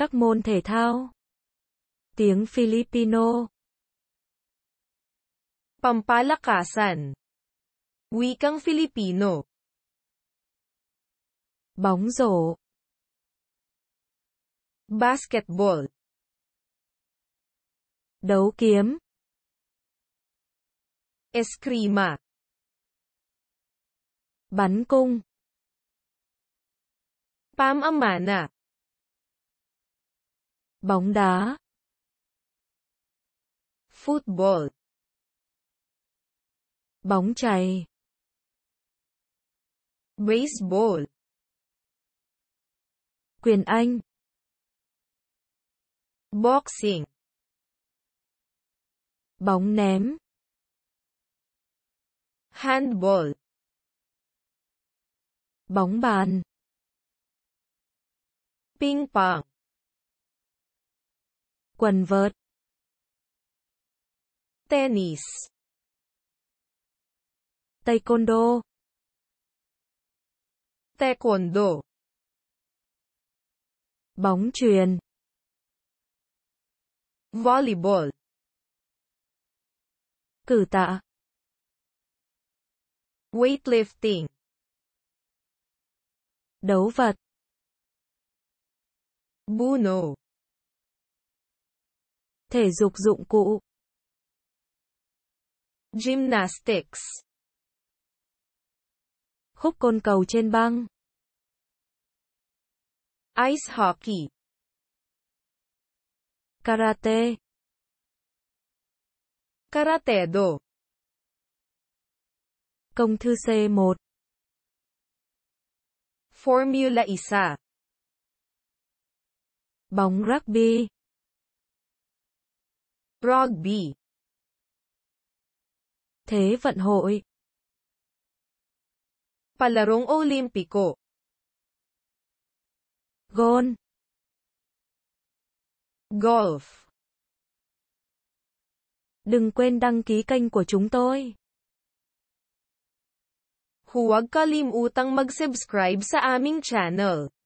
các môn thể thao. Tiếng Filipino. Pampalakasan. Wikang Filipino. Bóng rổ. Basketball. Đấu kiếm. Eskrima. Bắn cung. Pamamana bóng đá football bóng chày baseball quyền anh boxing bóng ném handball bóng bàn ping pong quần vợt tennis taekwondo taekwondo bóng chuyền volleyball cử tạ weightlifting đấu vật buno Thể dục dụng cụ. Gymnastics. Khúc côn cầu trên băng. Ice hockey. Karate. Karate do. Công thư C1. Formula 1. Bóng rugby. Rugby. Thế vận hội. Palarong Olimpico. Gôn. Golf. Đừng quên đăng ký kênh của chúng tôi. Huwag kalimutang mag-subscribe sa aming channel.